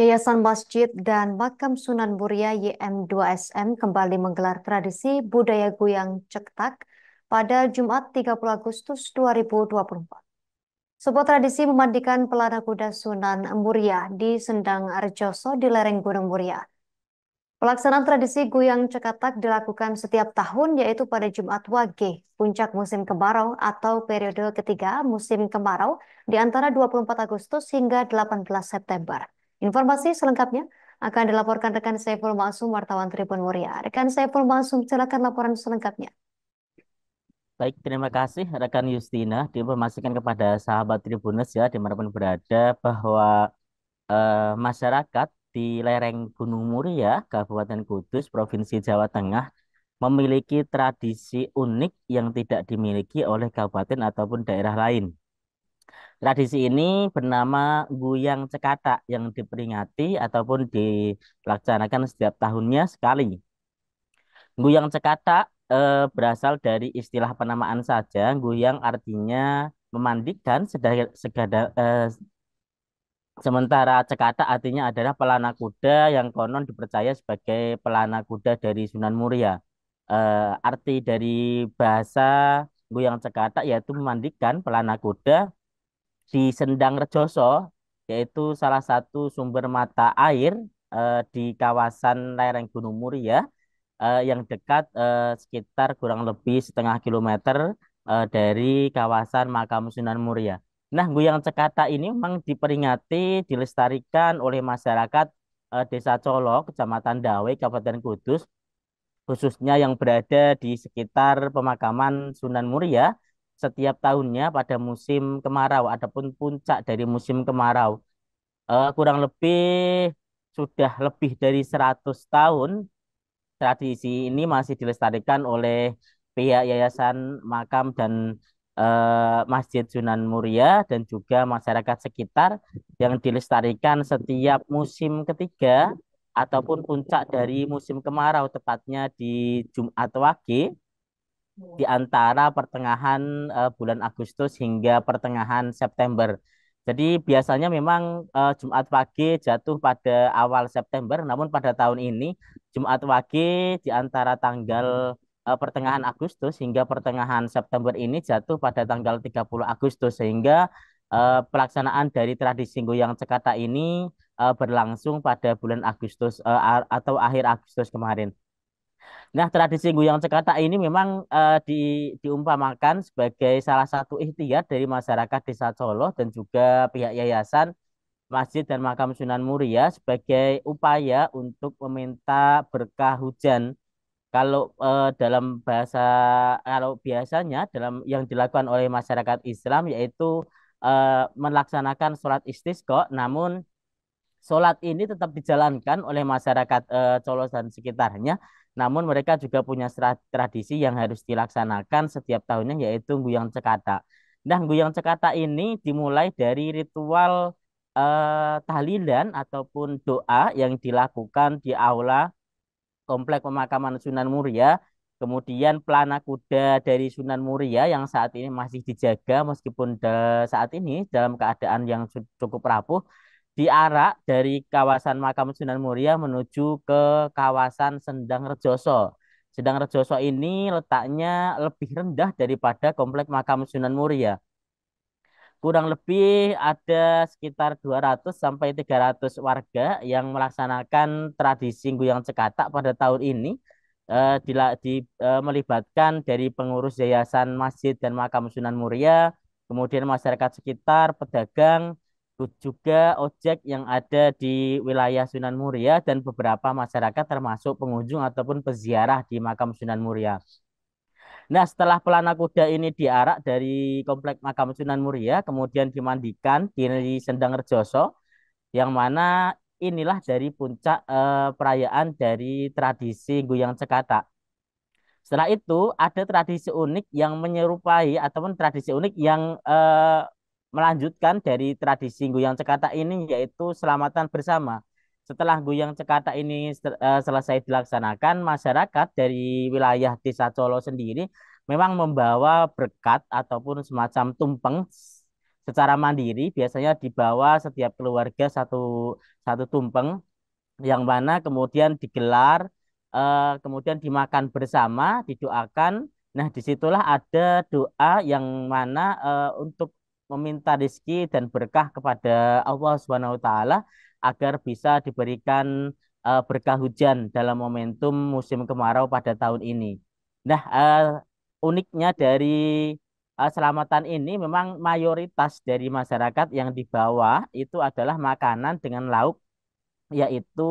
Yayasan Masjid dan Makam Sunan Muria YM2SM kembali menggelar tradisi budaya Guyang Cektak pada Jumat 30 Agustus 2024. Sebuah tradisi memandikan pelana kuda Sunan Muria di Sendang Arjoso di lereng Gunung Muria. Pelaksanaan tradisi Guyang Cekatak dilakukan setiap tahun yaitu pada Jumat Wage, puncak musim kemarau atau periode ketiga musim kemarau di antara 24 Agustus hingga 18 September. Informasi selengkapnya akan dilaporkan rekan Saiful Masum wartawan Tribun Muria. Rekan Saiful Masum, silakan laporan selengkapnya. Baik, terima kasih rekan Justina diinformasikan kepada sahabat Tribuners ya dimanapun berada bahwa eh, masyarakat di lereng Gunung Muria, Kabupaten Kudus, Provinsi Jawa Tengah memiliki tradisi unik yang tidak dimiliki oleh kabupaten ataupun daerah lain. Tradisi ini bernama Guyang Cekata yang diperingati ataupun dilaksanakan setiap tahunnya sekali. Guyang Cekata eh, berasal dari istilah penamaan saja. Guyang artinya memandikan, segada, eh, sementara Cekata artinya adalah pelana kuda yang konon dipercaya sebagai pelana kuda dari Sunan Muria. Eh, arti dari bahasa Guyang Cekata yaitu memandikan pelana kuda di Sendang Rejoso yaitu salah satu sumber mata air eh, di kawasan lereng Gunung Muria ya, eh, yang dekat eh, sekitar kurang lebih setengah kilometer eh, dari kawasan makam Sunan Muria. Nah, Guyang Cekata ini memang diperingati, dilestarikan oleh masyarakat eh, Desa Colo, Kecamatan Dawe, Kabupaten Kudus, khususnya yang berada di sekitar pemakaman Sunan Muria setiap tahunnya pada musim kemarau, ataupun puncak dari musim kemarau. Uh, kurang lebih sudah lebih dari 100 tahun tradisi ini masih dilestarikan oleh pihak Yayasan Makam dan uh, Masjid Sunan Muria dan juga masyarakat sekitar yang dilestarikan setiap musim ketiga ataupun puncak dari musim kemarau tepatnya di Jumat Wage di antara pertengahan uh, bulan Agustus hingga pertengahan September. Jadi biasanya memang uh, Jumat Wage jatuh pada awal September, namun pada tahun ini Jumat Wage di antara tanggal uh, pertengahan Agustus hingga pertengahan September ini jatuh pada tanggal 30 Agustus sehingga uh, pelaksanaan dari tradisi goyang cekata ini uh, berlangsung pada bulan Agustus uh, atau akhir Agustus kemarin. Nah, tradisi Guyang cekata ini memang uh, di, diumpamakan sebagai salah satu ikhtiar dari masyarakat Desa Solo dan juga pihak yayasan Masjid dan Makam Sunan Muria sebagai upaya untuk meminta berkah hujan. Kalau uh, dalam bahasa kalau biasanya dalam yang dilakukan oleh masyarakat Islam yaitu uh, melaksanakan sholat istisqa, namun sholat ini tetap dijalankan oleh masyarakat uh, Solo dan sekitarnya namun mereka juga punya tradisi yang harus dilaksanakan setiap tahunnya yaitu Guyang Cekata. Nah, Guyang Cekata ini dimulai dari ritual eh, tahlilan ataupun doa yang dilakukan di aula Komplek Pemakaman Sunan Muria. Kemudian pelana kuda dari Sunan Muria yang saat ini masih dijaga meskipun saat ini dalam keadaan yang cukup rapuh diarak dari kawasan Makam Sunan Muria menuju ke kawasan Sendang Rejoso. Sendang Rejoso ini letaknya lebih rendah daripada komplek Makam Sunan Muria. Kurang lebih ada sekitar 200 sampai 300 warga yang melaksanakan tradisi Guyang Cekatak pada tahun ini eh, di, eh, melibatkan dari pengurus Yayasan Masjid dan Makam Sunan Muria, kemudian masyarakat sekitar, pedagang, juga ojek yang ada di wilayah Sunan Muria dan beberapa masyarakat termasuk pengunjung ataupun peziarah di makam Sunan Muria. Nah, setelah pelana kuda ini diarak dari komplek makam Sunan Muria, kemudian dimandikan di Sendang Rejoso, yang mana inilah dari puncak eh, perayaan dari tradisi Guyang Cekata. Setelah itu ada tradisi unik yang menyerupai ataupun tradisi unik yang eh, melanjutkan dari tradisi Guyang Cekata ini yaitu selamatan bersama. Setelah Guyang Cekata ini e, selesai dilaksanakan, masyarakat dari wilayah Desa Colo sendiri memang membawa berkat ataupun semacam tumpeng secara mandiri biasanya dibawa setiap keluarga satu satu tumpeng yang mana kemudian digelar e, kemudian dimakan bersama didoakan nah disitulah ada doa yang mana eh, untuk meminta rizki dan berkah kepada Allah Subhanahu wa taala agar bisa diberikan uh, berkah hujan dalam momentum musim kemarau pada tahun ini. Nah, uh, uniknya dari uh, selamatan ini memang mayoritas dari masyarakat yang dibawa itu adalah makanan dengan lauk yaitu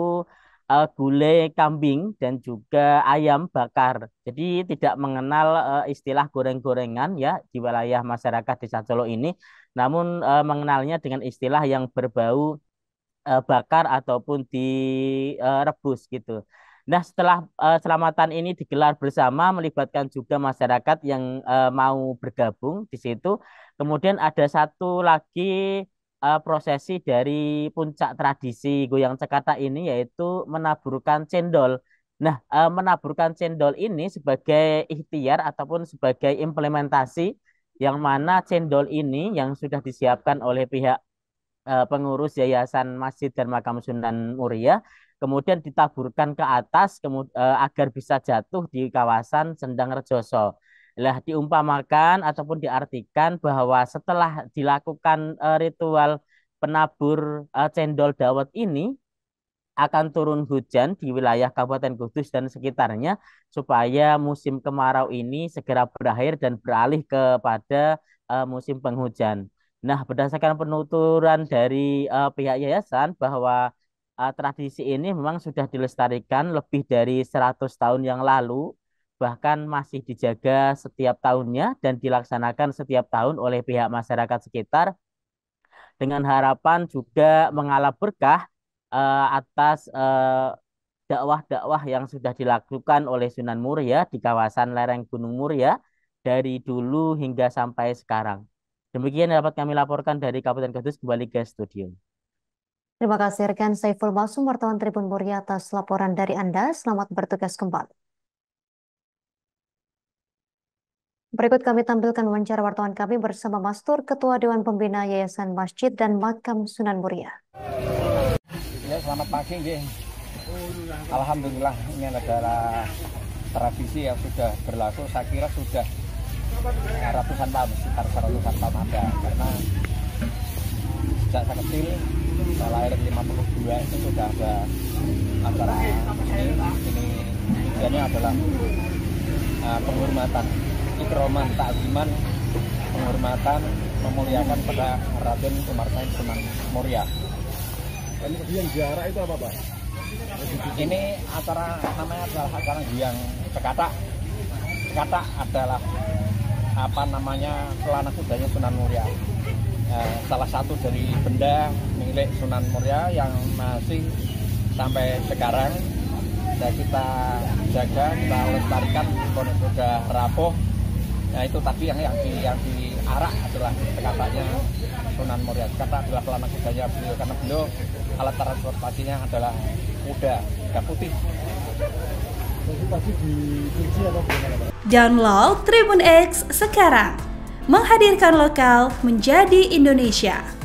uh, gulai kambing dan juga ayam bakar. Jadi tidak mengenal uh, istilah goreng-gorengan ya di wilayah masyarakat Desa Colo ini, namun uh, mengenalnya dengan istilah yang berbau uh, bakar ataupun direbus gitu. Nah, setelah uh, selamatan ini digelar bersama melibatkan juga masyarakat yang uh, mau bergabung di situ. Kemudian ada satu lagi uh, prosesi dari puncak tradisi goyang cekata ini yaitu menaburkan cendol. Nah, uh, menaburkan cendol ini sebagai ikhtiar ataupun sebagai implementasi yang mana cendol ini yang sudah disiapkan oleh pihak uh, pengurus Yayasan Masjid dan Makam Sunan Muria kemudian ditaburkan ke atas kemud, uh, agar bisa jatuh di kawasan Sendang Rejoso. Lah diumpamakan ataupun diartikan bahwa setelah dilakukan eh, ritual penabur eh, cendol dawet ini akan turun hujan di wilayah Kabupaten Kudus dan sekitarnya supaya musim kemarau ini segera berakhir dan beralih kepada eh, musim penghujan. Nah, berdasarkan penuturan dari pihak yayasan bahwa tradisi ini memang sudah dilestarikan lebih dari 100 tahun yang lalu bahkan masih dijaga setiap tahunnya dan dilaksanakan setiap tahun oleh pihak masyarakat sekitar dengan harapan juga mengalap berkah uh, atas eh, dakwah-dakwah uh, yang sudah dilakukan oleh Sunan Muria ya, di kawasan lereng Gunung Muria ya, dari dulu hingga sampai sekarang. Demikian dapat kami laporkan dari Kabupaten Kudus kembali ke studio. Terima kasih rekan Saiful Basum wartawan Tribun Muria atas laporan dari Anda. Selamat bertugas kembali. Berikut kami tampilkan wawancara wartawan kami bersama Mastur, Ketua Dewan Pembina Yayasan Masjid dan Makam Sunan Muria. Ya, selamat pagi, ya. Alhamdulillah ini adalah tradisi yang sudah berlaku. Saya kira sudah ratusan tahun, sekitar ratusan tahun ada. Karena sejak saya kecil, saya lahir 52 itu sudah ada acara ini. Ini tujuannya adalah uh, penghormatan ikroman takziman penghormatan memuliakan pada Raden Sumartain Sunan Muria. Ini yang jarak itu apa Pak? Ini acara namanya adalah acara yang terkata, Kata adalah apa namanya pelana kudanya Sunan Muria. Eh, salah satu dari benda milik Sunan Muria yang masih sampai sekarang sudah kita jaga, kita lestarikan, sudah rapuh, Nah itu tadi yang yang di yang diarak adalah katanya Sunan Muria kata adalah pelana kudanya beliau karena beliau alat transportasinya adalah kuda, kuda putih. Download Tribun X sekarang menghadirkan lokal menjadi Indonesia.